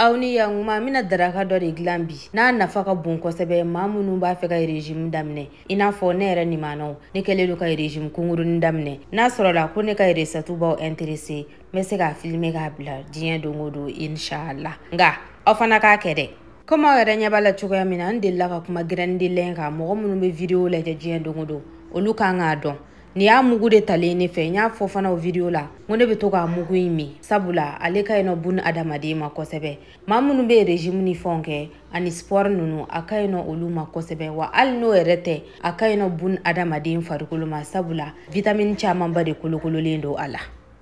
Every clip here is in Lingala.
aw ni yankuma n bena daraka dɔ de gilan bi n'a nafa ka bon kosɛbɛ ma minnu b'a fɛ ka rezimu daminɛ i n'a fɔ ne yɛrɛ nimanaw ne kɛlen do ka rezimu kungurunin daminɛ n'a sɔrɔla ko ne ka resatu b'aw interese n be se k'a filime k'a bila diɲɛ don o don inshallah nga aw fana k'a kɛ dɛ komi aw yɛrɛ ɲɛ b'a la cogoya min na n delila ka kuma gɛrɛnin delen mɔgɔ minnu be vidiyo lajɛ diɲɛ don o don olu kan k'a dɔn ni y'a mugu de talen ne fɛ n y'a fɔ fana o video la ko ne bɛ to k'a mugu in min sabula ale ka ɲi nɔ bun adamaden ma kosɛbɛ ma minnu bɛ rezimu ni fɛnw kɛ ani sport ninnu a ka ɲi nɔ olu ma kosɛbɛ wa hali n'o yɛrɛ tɛ a ka ɲi nɔ bun adamaden farikolo ma sabula vitamini camanba de kolokololen don a la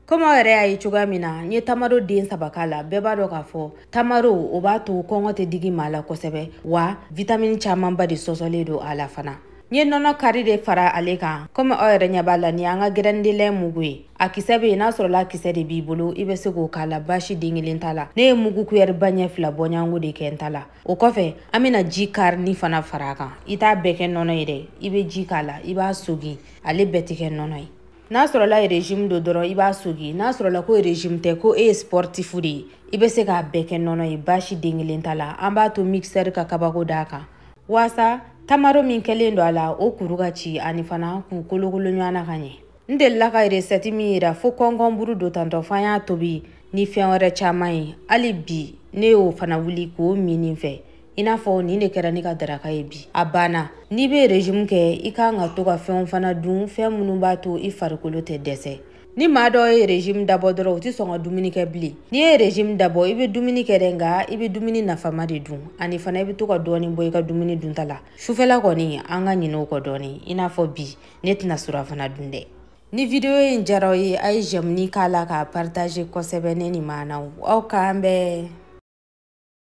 komi aw yɛrɛ y'a ye cogoya min na n ye tamaro den saba k'a la bɛɛ b'a dɔn k'a fɔ tamaro o b'a to kɔngɔ tɛ digi maa la kosɛbɛ wa vitamini camanba de sɔsɔlen don a la fana n ye nɔnɔ kari de fara ale kan komi aw yɛrɛ ɲɛ b'a la ni an ka gɛrɛndilɛ mugu ye a kisɛ be yen n'a sɔrɔla kisɛ de b'i bolo i be se k'o k'a la basi den kelen t'a la ne ye mugu kuyɛriba ɲɛ fila bɔɲango de kɛ n ta la o kɔfɛ an bena ji karini fana fara a kan i t'a bɛɛ kɛ nɔnɔ ye dɛ i be ji k'a la i b'a sogi ale bɛɛ tɛ kɛ nɔnɔ ye n'a sɔrɔla e rezimu do dɔrɔn i b'a sogi n'a sɔrɔla ko rezimu tɛ ko e ye e sportifu de ye i be se k'a bɛɛ kɛ nɔnɔ ye basi den kelen ta la an b'a to mikisɛri ka kabako d'a kan waasa tamaro min kɛlen don a la o kuru ka ci ani fana k'u kolokolo ɲɔana ka ɲɛ n delila ka resɛti min yira fo kɔnkɔnburu don tantɔ fan y'a tobi ni fɛn wɛrɛ caaman ye hali bi ne y'o fana wuli k'o minin fɛ i n'a fɔ nin de kɛra ne ka daraka ye bi a banna n'i be rezimu kɛ i kan ka to ka fɛnw fana dun fɛn minw b'a to i farikolo tɛ dɛsɛ ni maa dɔ ye régime dabɔ dɔrɔn u ti sɔn ka dumuni kɛ bilen n'i ye régime dabɔ i bɛ dumuni kɛ dɛ nka i bɛ dumuni nafama de dun ani fana i bɛ to ka dɔɔni bɔ i ka dumuni dunta la sufɛla kɔni an ka ɲinɛ o kɔ dɔɔni i n'a fɔ bi ne tɛna surafana dun dɛ ni video in jaraw ye a ye jɛmuni k'a la k'a partage kosɛbɛ ne ni maanaw aw k'an bɛɛ